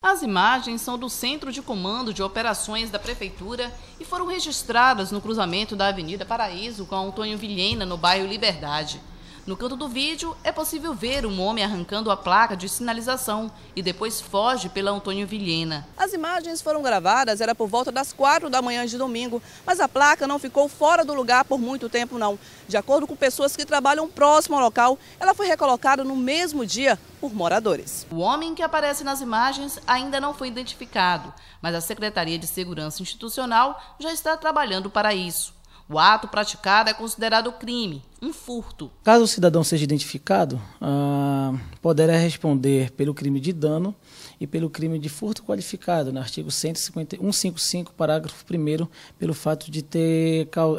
As imagens são do Centro de Comando de Operações da Prefeitura e foram registradas no cruzamento da Avenida Paraíso com a Antônio Vilhena, no bairro Liberdade. No canto do vídeo, é possível ver um homem arrancando a placa de sinalização e depois foge pela Antônio Vilhena. As imagens foram gravadas, era por volta das 4 da manhã de domingo, mas a placa não ficou fora do lugar por muito tempo não. De acordo com pessoas que trabalham próximo ao local, ela foi recolocada no mesmo dia por moradores. O homem que aparece nas imagens ainda não foi identificado, mas a Secretaria de Segurança Institucional já está trabalhando para isso. O ato praticado é considerado crime um furto. Caso o cidadão seja identificado, ah, poderá responder pelo crime de dano e pelo crime de furto qualificado, no artigo 150, 155, parágrafo 1, pelo fato de ter é,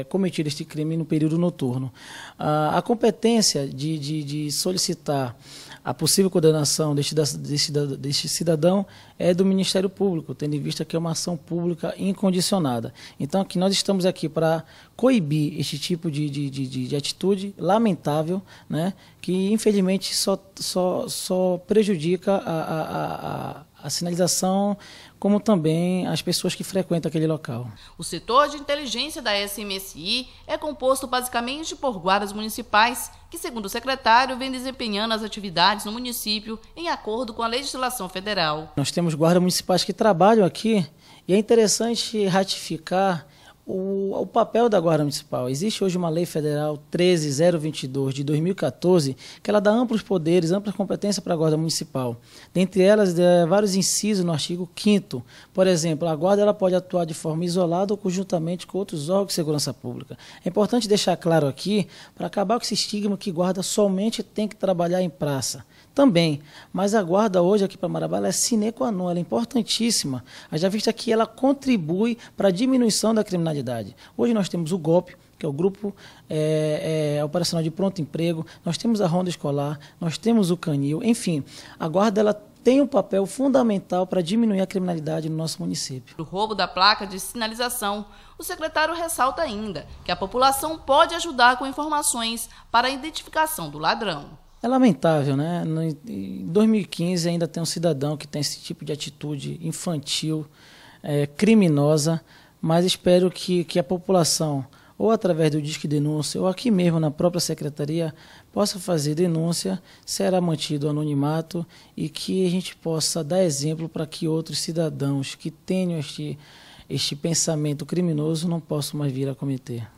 é, cometido este crime no período noturno. Ah, a competência de, de, de, solicitar a possível condenação deste, deste, deste cidadão é do Ministério Público, tendo em vista que é uma ação pública incondicionada. Então, aqui nós estamos aqui para coibir este tipo de, de de, de, de atitude lamentável, né? que infelizmente só, só, só prejudica a, a, a, a sinalização como também as pessoas que frequentam aquele local. O setor de inteligência da SMSI é composto basicamente por guardas municipais, que, segundo o secretário, vem desempenhando as atividades no município em acordo com a legislação federal. Nós temos guardas municipais que trabalham aqui e é interessante ratificar o, o, papel da Guarda Municipal. Existe hoje uma lei federal 13022 de 2014 que ela dá amplos poderes, amplas competências para a Guarda Municipal. Dentre elas, é, vários incisos no artigo 5 Por exemplo, a Guarda ela pode atuar de forma isolada ou conjuntamente com outros órgãos de segurança pública. É importante deixar claro aqui, para acabar com esse estigma que Guarda somente tem que trabalhar em praça também. Mas a guarda hoje aqui para Marabá é sine qua non, ela é importantíssima, já vista que ela contribui para a diminuição da criminalidade Hoje nós temos o GOP, que é o Grupo é, é, Operacional de Pronto Emprego, nós temos a Ronda Escolar, nós temos o Canil, enfim, a guarda ela tem um papel fundamental para diminuir a criminalidade no nosso município. O roubo da placa de sinalização, o secretário ressalta ainda que a população pode ajudar com informações para a identificação do ladrão. É lamentável, né? em 2015 ainda tem um cidadão que tem esse tipo de atitude infantil, é, criminosa, mas espero que, que a população, ou através do Disque Denúncia, ou aqui mesmo na própria secretaria, possa fazer denúncia, será mantido o anonimato e que a gente possa dar exemplo para que outros cidadãos que tenham este, este pensamento criminoso não possam mais vir a cometer.